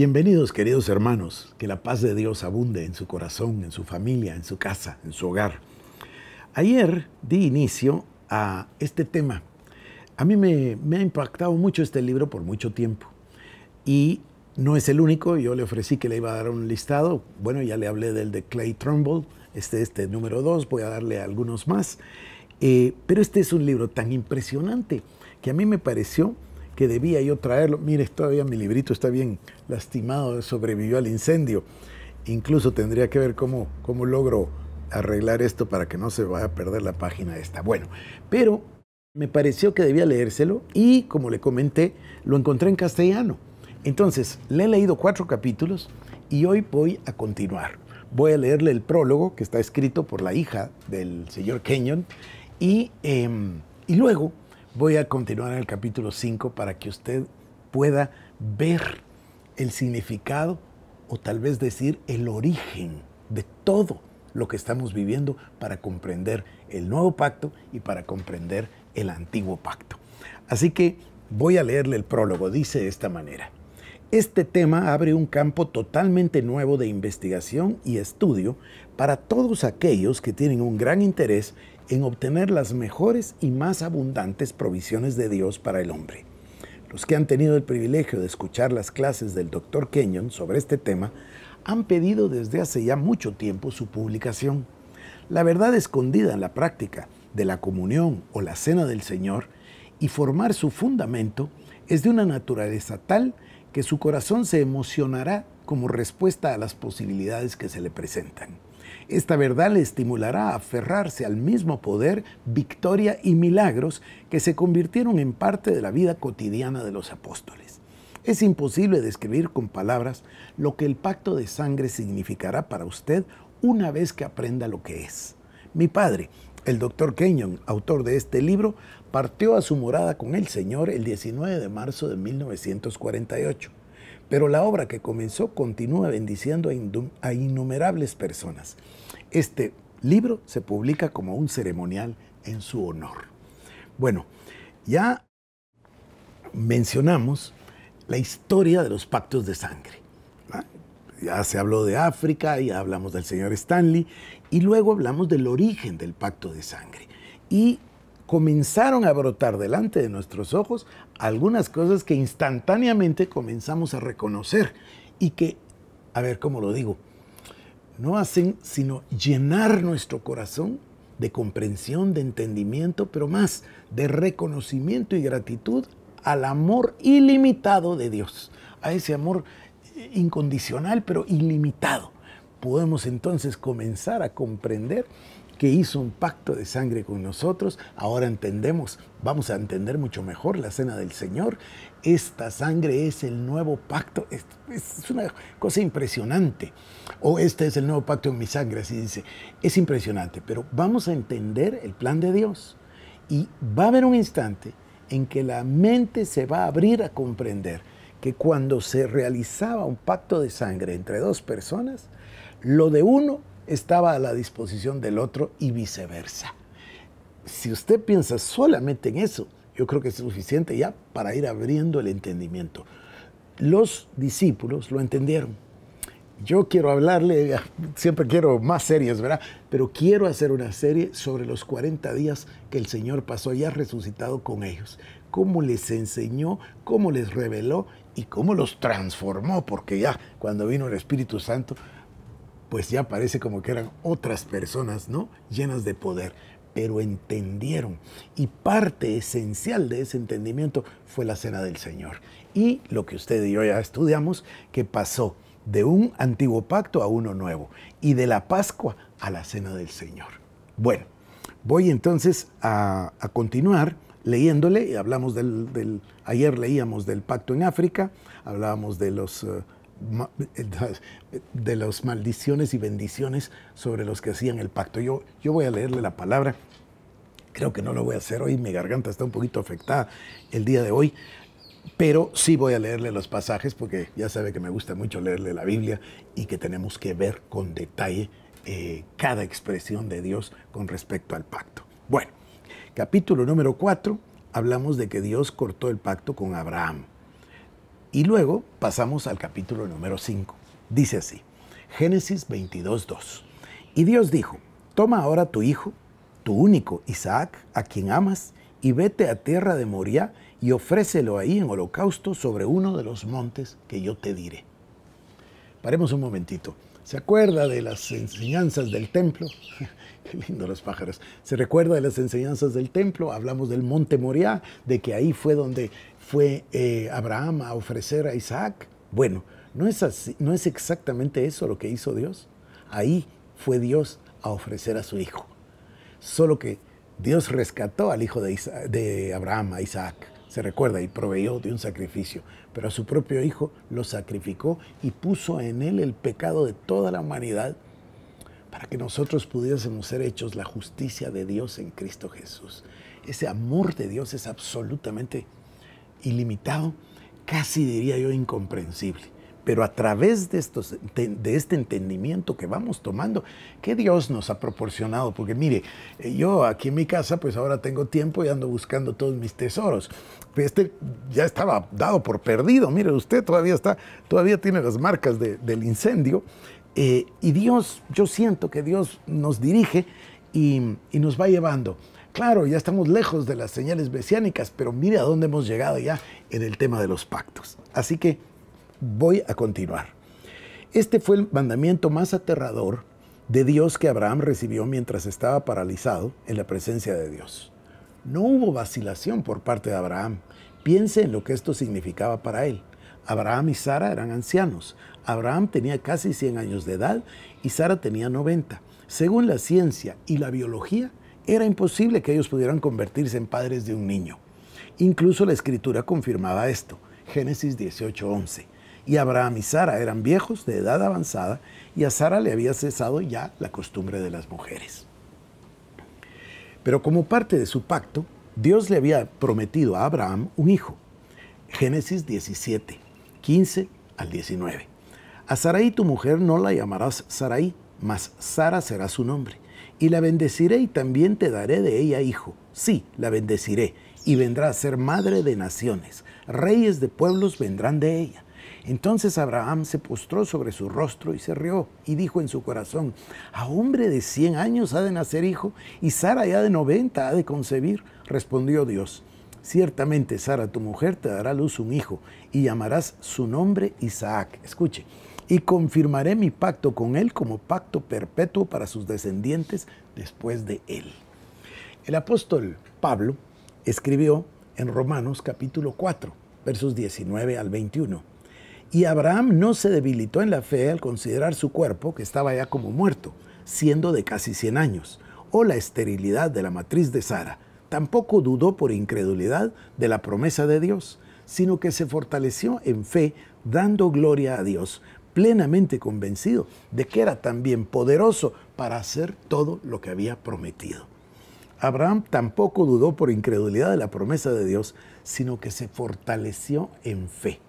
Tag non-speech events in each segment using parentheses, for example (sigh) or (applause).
Bienvenidos queridos hermanos, que la paz de Dios abunde en su corazón, en su familia, en su casa, en su hogar. Ayer di inicio a este tema. A mí me, ha impactado mucho este libro por mucho tiempo y no es el único, yo le ofrecí que le iba a dar un listado, bueno ya le hablé del de Clay Trumbull, este, este número 2, voy a darle algunos más, eh, pero este es un libro tan impresionante que a mí me pareció que debía yo traerlo. Mire, todavía mi librito está bien lastimado, sobrevivió al incendio. Incluso tendría que ver cómo, cómo logro arreglar esto para que no se vaya a perder la página esta. Bueno, pero me pareció que debía leérselo y, como le comenté, lo encontré en castellano. Entonces, le he leído cuatro capítulos y hoy voy a continuar. Voy a leerle el prólogo que está escrito por la hija del señor Kenyon y, em, y luego Voy a continuar en el capítulo 5 para que usted pueda ver el significado o tal vez decir el origen de todo lo que estamos viviendo para comprender el nuevo pacto y para comprender el antiguo pacto. Así que voy a leerle el prólogo, dice de esta manera. Este tema abre un campo totalmente nuevo de investigación y estudio para todos aquellos que tienen un gran interés en obtener las mejores y más abundantes provisiones de Dios para el hombre. Los que han tenido el privilegio de escuchar las clases del Doctor Kenyon sobre este tema han pedido desde hace ya mucho tiempo su publicación. La verdad escondida en la práctica de la comunión o la cena del Señor y formar su fundamento es de una naturaleza tal que su corazón se emocionará como respuesta a las posibilidades que se le presentan. Esta verdad le estimulará a aferrarse al mismo poder, victoria y milagros que se convirtieron en parte de la vida cotidiana de los apóstoles. Es imposible describir con palabras lo que el pacto de sangre significará para usted una vez que aprenda lo que es. Mi padre, el doctor Kenyon, autor de este libro, partió a su morada con el Señor el 19 de marzo de 1948. Pero la obra que comenzó continúa bendiciendo a innumerables personas. Este libro se publica como un ceremonial en su honor. Bueno, ya mencionamos la historia de los pactos de sangre. Ya se habló de África, ya hablamos del señor Stanley, y luego hablamos del origen del pacto de sangre. Y comenzaron a brotar delante de nuestros ojos algunas cosas que instantáneamente comenzamos a reconocer y que, a ver cómo lo digo, no hacen sino llenar nuestro corazón de comprensión, de entendimiento, pero más de reconocimiento y gratitud al amor ilimitado de Dios, a ese amor eh, incondicional pero ilimitado. Podemos entonces comenzar a comprender que hizo un pacto de sangre con nosotros, ahora entendemos, vamos a entender mucho mejor la cena del Señor. Esta sangre es el nuevo pacto, es, una cosa impresionante. O este es el nuevo pacto en mi sangre, así dice. Es impresionante, pero vamos a entender el plan de Dios. Y va a haber un instante en que la mente se va a abrir a comprender que cuando se realizaba un pacto de sangre entre dos personas, lo de uno estaba a la disposición del otro y viceversa. Si usted piensa solamente en eso, yo creo que es suficiente ya para ir abriendo el entendimiento. Los discípulos lo entendieron. Yo quiero hablarle, (laughs) siempre quiero más series, ¿verdad? Pero quiero hacer una serie sobre los 40 días que el Señor pasó ya resucitado con ellos. Cómo les enseñó, cómo les reveló y cómo los transformó, porque ya cuando vino el Espíritu Santo, pues ya parece como que eran otras personas, ¿no? Llenas de poder, pero entendieron. Y parte esencial de ese entendimiento fue la cena del Señor. Y lo que usted y yo ya estudiamos, que pasó de un antiguo pacto a uno nuevo, y de la Pascua a la cena del Señor. Bueno, voy entonces a, continuar leyéndole, hablamos del, ayer leíamos del pacto en África, hablábamos de los... Eh, de las maldiciones y bendiciones sobre los que hacían el pacto. Yo, yo voy a leerle la palabra, creo que no lo voy a hacer hoy, mi garganta está un poquito afectada el día de hoy, pero sí voy a leerle los pasajes porque ya sabe que me gusta mucho leerle la Biblia y que tenemos que ver con detalle eh, cada expresión de Dios con respecto al pacto. Bueno, capítulo número 4, hablamos de que Dios cortó el pacto con Abraham. Y luego pasamos al capítulo número 5. Dice así, Génesis 22, Y Dios dijo, toma ahora tu hijo, tu único Isaac, a quien amas, y vete a tierra de Moria y ofrécelo ahí en holocausto sobre uno de los montes que yo te diré. Paremos un momentito. ¿Se acuerda de las enseñanzas del templo? (laughs) Qué lindo los pájaros. ¿Se recuerda de las enseñanzas del templo? Hablamos del monte Moria, de que ahí fue donde fue eh, Abraham a ofrecer a Isaac. Bueno, no es, así, no es exactamente eso lo que hizo Dios. Ahí fue Dios a ofrecer a su hijo. Solo que Dios rescató al hijo de, de Abraham, a Isaac. Se recuerda, y proveyó de un sacrificio, pero a su propio hijo lo sacrificó y puso en él el pecado de toda la humanidad para que nosotros pudiésemos ser hechos la justicia de Dios en Cristo Jesús. Ese amor de Dios es absolutamente ilimitado, casi diría yo incomprensible. Pero a través de, estos, de este entendimiento que vamos tomando, que Dios nos ha proporcionado, porque mire, eh, yo aquí en mi casa, pues ahora tengo tiempo y ando buscando todos mis tesoros. Pues este ya estaba dado por perdido, mire, usted todavía está, todavía tiene las marcas del incendio. Eh, y Dios, yo siento que Dios nos dirige y nos va llevando Claro, ya estamos lejos de las señales mesiánicas, pero mire a dónde hemos llegado ya en el tema de los pactos. Así que voy a continuar. Este fue el mandamiento más aterrador de Dios que Abraham recibió mientras estaba paralizado en la presencia de Dios. No hubo vacilación por parte de Abraham. Piense en lo que esto significaba para él. Abraham y Sara eran ancianos. Abraham tenía casi 100 años de edad y Sara tenía 90. Según la ciencia y la biología, era imposible que ellos pudieran convertirse en padres de un niño. Incluso la escritura confirmaba esto, Génesis 18:11. Y Abraham y Sara eran viejos de edad avanzada y a Sara le había cesado ya la costumbre de las mujeres. Pero como parte de su pacto, Dios le había prometido a Abraham un hijo. Génesis 17, 15 al 19. A Sarai tu mujer no la llamarás Sarai, mas Sara será su nombre y la bendeciré y también te daré de ella hijo. Sí, la bendeciré y vendrá a ser madre de naciones. Reyes de pueblos vendrán de ella. Entonces Abraham se postró sobre su rostro y se rió y dijo en su corazón, a hombre de cien años ha de nacer hijo y Sara ya de noventa ha de concebir. Respondió Dios, Ciertamente Sara, tu mujer, te dará luz un hijo y llamarás su nombre Isaac. Escuche, y confirmaré mi pacto con él como pacto perpetuo para sus descendientes después de él. El apóstol Pablo escribió en Romanos capítulo 4, versos 19 al 21. Y Abraham no se debilitó en la fe al considerar su cuerpo, que estaba ya como muerto, siendo de casi 100 años, o la esterilidad de la matriz de Sara Tampoco dudó por incredulidad de la promesa de Dios, sino que se fortaleció en fe, dando gloria a Dios, plenamente convencido de que era también poderoso para hacer todo lo que había prometido. Abraham tampoco dudó por incredulidad de la promesa de Dios, sino que se fortaleció en fe.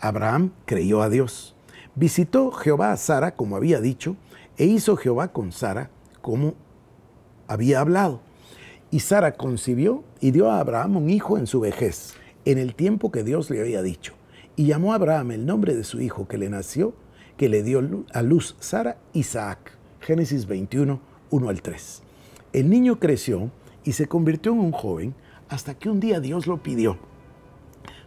Abraham creyó a Dios. Visitó Jehová a Sara, como había dicho, e hizo Jehová con Sara como había hablado. Y Sara concibió y dio a Abraham un hijo en su vejez, en el tiempo que Dios le había dicho. Y llamó a Abraham el nombre de su hijo que le nació, que le dio a luz Sara, Isaac. Génesis 21, 1 al 3. El niño creció y se convirtió en un joven hasta que un día Dios lo pidió.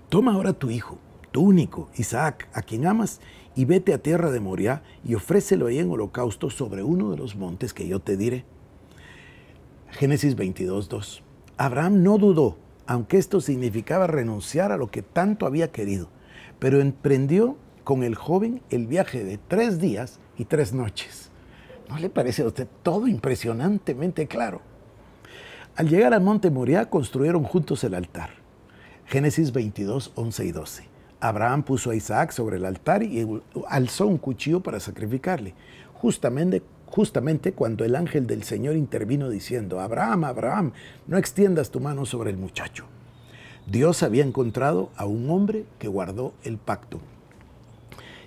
Toma ahora tu hijo, tu único, Isaac, a quien amas, y vete a tierra de Moriah y ofrécelo ahí en holocausto sobre uno de los montes que yo te diré. Génesis 2. Abraham no dudó, aunque esto significaba renunciar a lo que tanto había querido, pero emprendió con el joven el viaje de tres días y tres noches. ¿No le parece a usted todo impresionantemente claro? Al llegar al monte Moriah construyeron juntos el altar. Génesis 22, 11 y 12. Abraham puso a Isaac sobre el altar y alzó un cuchillo para sacrificarle, justamente justamente cuando el ángel del Señor intervino diciendo, Abraham, Abraham, no extiendas tu mano sobre el muchacho. Dios había encontrado a un hombre que guardó el pacto.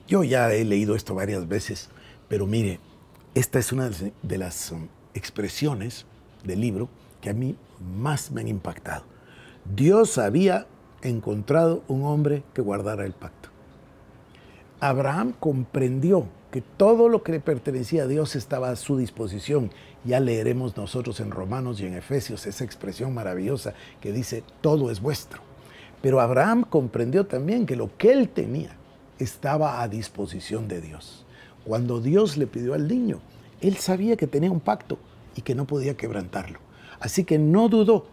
Yo ya he leído esto varias veces, pero mire, esta es una de las um, expresiones del libro que a mí más me han impactado. Dios había encontrado un hombre que guardara el pacto. Abraham comprendió que todo lo que le pertenecía a Dios estaba a su disposición. Ya leeremos nosotros en Romanos y en Efesios esa expresión maravillosa que dice, todo es vuestro. Pero Abraham comprendió también que lo que él tenía estaba a disposición de Dios. Cuando Dios le pidió al niño, él sabía que tenía un pacto y que no podía quebrantarlo. Así que no dudó,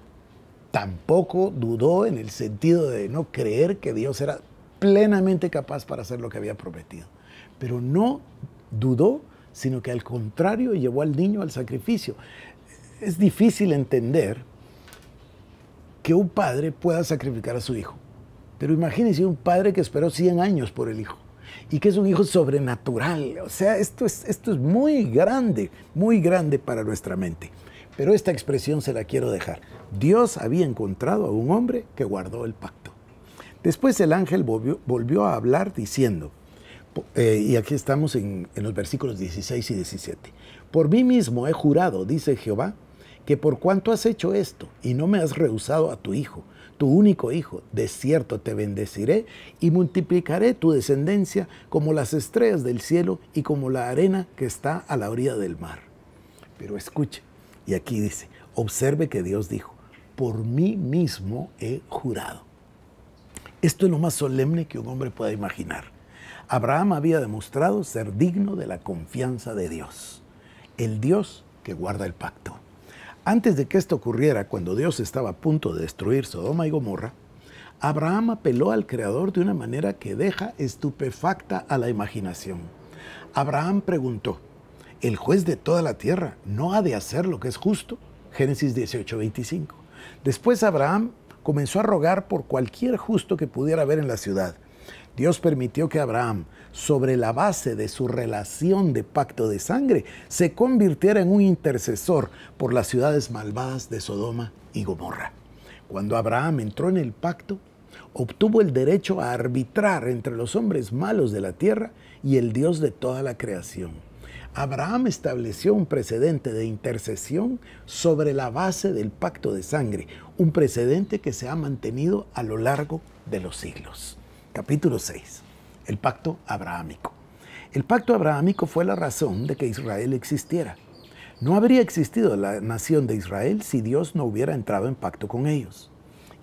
tampoco dudó en el sentido de no creer que Dios era plenamente capaz para hacer lo que había prometido. Pero no dudó, sino que al contrario llevó al niño al sacrificio. Es difícil entender que un padre pueda sacrificar a su hijo. Pero imagínense un padre que esperó 100 años por el hijo y que es un hijo sobrenatural. O sea, esto es, esto es muy grande, muy grande para nuestra mente. Pero esta expresión se la quiero dejar. Dios había encontrado a un hombre que guardó el pacto. Después el ángel volvió, a hablar diciendo, eh, y aquí estamos en, en los versículos 16 y 17, por mí mismo he jurado, dice Jehová, que por cuanto has hecho esto y no me has rehusado a tu hijo, tu único hijo, de cierto te bendeciré y multiplicaré tu descendencia como las estrellas del cielo y como la arena que está a la orilla del mar. Pero escuche, y aquí dice, observe que Dios dijo, por mí mismo he jurado. Esto es lo más solemne que un hombre pueda imaginar. Abraham había demostrado ser digno de la confianza de Dios, el Dios que guarda el pacto. Antes de que esto ocurriera, cuando Dios estaba a punto de destruir Sodoma y Gomorra, Abraham apeló al Creador de una manera que deja estupefacta a la imaginación. Abraham preguntó, ¿el juez de toda la tierra no ha de hacer lo que es justo? Génesis 18, 25. Después Abraham comenzó a rogar por cualquier justo que pudiera haber en la ciudad. Dios permitió que Abraham, sobre la base de su relación de pacto de sangre, se convirtiera en un intercesor por las ciudades malvadas de Sodoma y Gomorra. Cuando Abraham entró en el pacto, obtuvo el derecho a arbitrar entre los hombres malos de la tierra y el Dios de toda la creación. Abraham estableció un precedente de intercesión sobre la base del pacto de sangre, un precedente que se ha mantenido a lo largo de los siglos. Capítulo 6. El pacto abrahámico. El pacto abrahámico fue la razón de que Israel existiera. No habría existido la nación de Israel si Dios no hubiera entrado en pacto con ellos.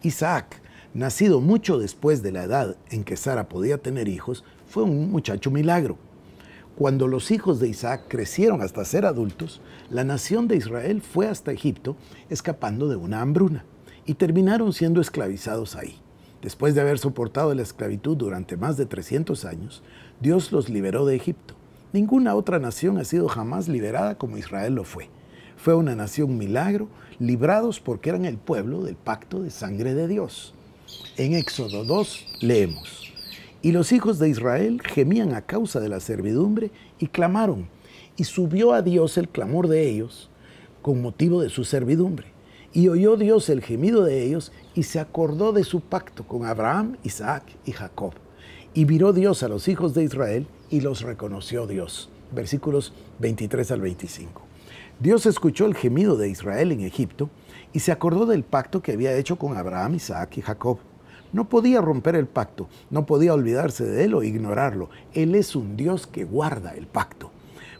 Isaac, nacido mucho después de la edad en que Sara podía tener hijos, fue un muchacho milagro cuando los hijos de Isaac crecieron hasta ser adultos, la nación de Israel fue hasta Egipto escapando de una hambruna y terminaron siendo esclavizados ahí. Después de haber soportado la esclavitud durante más de 300 años, Dios los liberó de Egipto. Ninguna otra nación ha sido jamás liberada como Israel lo fue. Fue una nación milagro, librados porque eran el pueblo del pacto de sangre de Dios. En Éxodo 2 leemos. Y los hijos de Israel gemían a causa de la servidumbre y clamaron. Y subió a Dios el clamor de ellos con motivo de su servidumbre. Y oyó Dios el gemido de ellos y se acordó de su pacto con Abraham, Isaac y Jacob. Y miró Dios a los hijos de Israel y los reconoció Dios. Versículos 23 al 25. Dios escuchó el gemido de Israel en Egipto y se acordó del pacto que había hecho con Abraham, Isaac y Jacob no podía romper el pacto, no podía olvidarse de él o ignorarlo. Él es un Dios que guarda el pacto.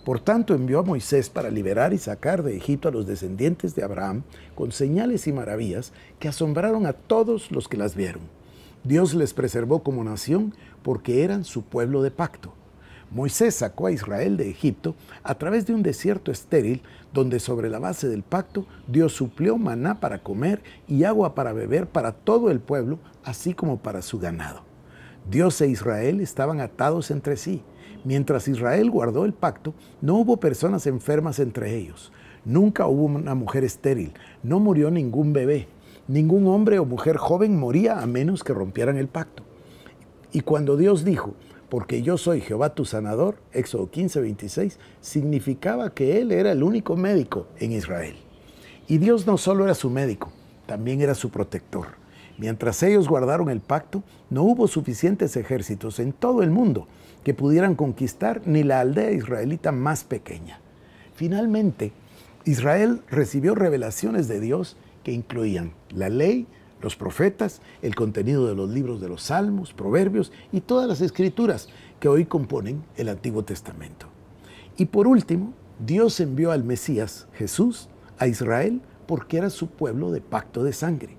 Por tanto, envió a Moisés para liberar y sacar de Egipto a los descendientes de Abraham con señales y maravillas que asombraron a todos los que las vieron. Dios les preservó como nación porque eran su pueblo de pacto. Moisés sacó a Israel de Egipto a través de un desierto estéril donde sobre la base del pacto Dios suplió maná para comer y agua para beber para todo el pueblo, así como para su ganado. Dios e Israel estaban atados entre sí. Mientras Israel guardó el pacto, no hubo personas enfermas entre ellos. Nunca hubo una mujer estéril, no murió ningún bebé. Ningún hombre o mujer joven moría a menos que rompieran el pacto. Y cuando Dios dijo, porque yo soy Jehová tu sanador, Éxodo 15, 26, significaba que Él era el único médico en Israel. Y Dios no solo era su médico, también era su protector. Mientras ellos guardaron el pacto, no hubo suficientes ejércitos en todo el mundo que pudieran conquistar ni la aldea israelita más pequeña. Finalmente, Israel recibió revelaciones de Dios que incluían la ley, los profetas, el contenido de los libros de los salmos, proverbios y todas las escrituras que hoy componen el Antiguo Testamento. Y por último, Dios envió al Mesías, Jesús, a Israel porque era su pueblo de pacto de sangre.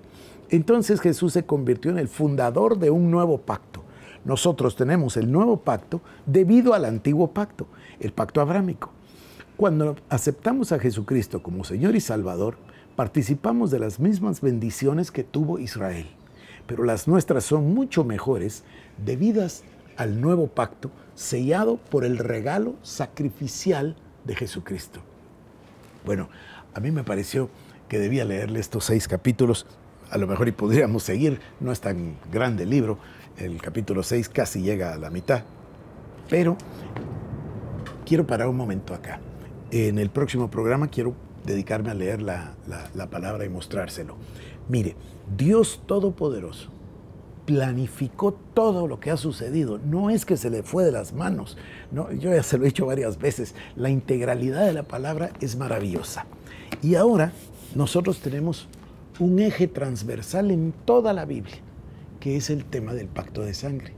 Entonces Jesús se convirtió en el fundador de un nuevo pacto. Nosotros tenemos el nuevo pacto debido al antiguo pacto, el pacto abrámico. Cuando aceptamos a Jesucristo como Señor y Salvador, participamos de las mismas bendiciones que tuvo Israel, pero las nuestras son mucho mejores debidas al nuevo pacto sellado por el regalo sacrificial de Jesucristo. Bueno, a mí me pareció que debía leerle estos seis capítulos, a lo mejor y podríamos seguir, no es tan grande el libro, el capítulo 6 casi llega a la mitad, pero quiero parar un momento acá. En el próximo programa quiero dedicarme a leer la, palabra y mostrárselo. Mire, Dios Todopoderoso planificó todo lo que ha sucedido. No es que se le fue de las manos. No, yo ya se lo he dicho varias veces. La integralidad de la palabra es maravillosa. Y ahora nosotros tenemos un eje transversal en toda la Biblia, que es el tema del pacto de sangre.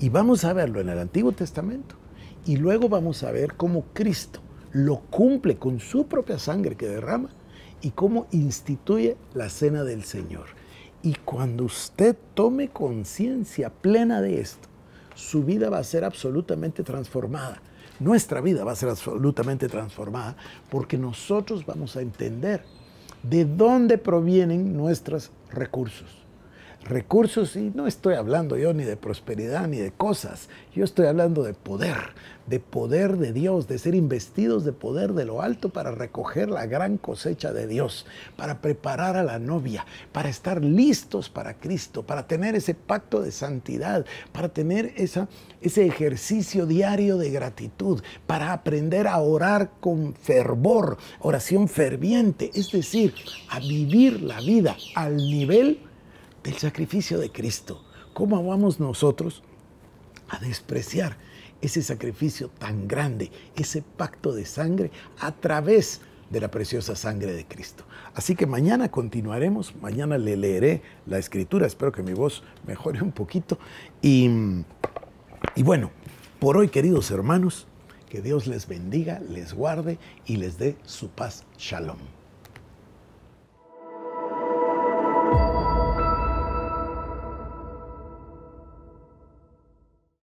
Y vamos a verlo en el Antiguo Testamento. Y luego vamos a ver cómo Cristo lo cumple con su propia sangre que derrama y cómo instituye la cena del Señor. Y cuando usted tome conciencia plena de esto, su vida va a ser absolutamente transformada. Nuestra vida va a ser absolutamente transformada porque nosotros vamos a entender de dónde provienen nuestros recursos recursos y no estoy hablando yo ni de prosperidad ni de cosas, yo estoy hablando de poder, de poder de Dios, de ser investidos de poder de lo alto para recoger la gran cosecha de Dios, para preparar a la novia, para estar listos para Cristo, para tener ese pacto de santidad, para tener esa, ese ejercicio diario de gratitud, para aprender a orar con fervor, oración ferviente, es decir, a vivir la vida al nivel del sacrificio de Cristo. ¿Cómo vamos nosotros a despreciar ese sacrificio tan grande, ese pacto de sangre a través de la preciosa sangre de Cristo? Así que mañana continuaremos, mañana le leeré la escritura, espero que mi voz mejore un poquito. Y, y bueno, por hoy queridos hermanos, que Dios les bendiga, les guarde y les dé su paz. Shalom.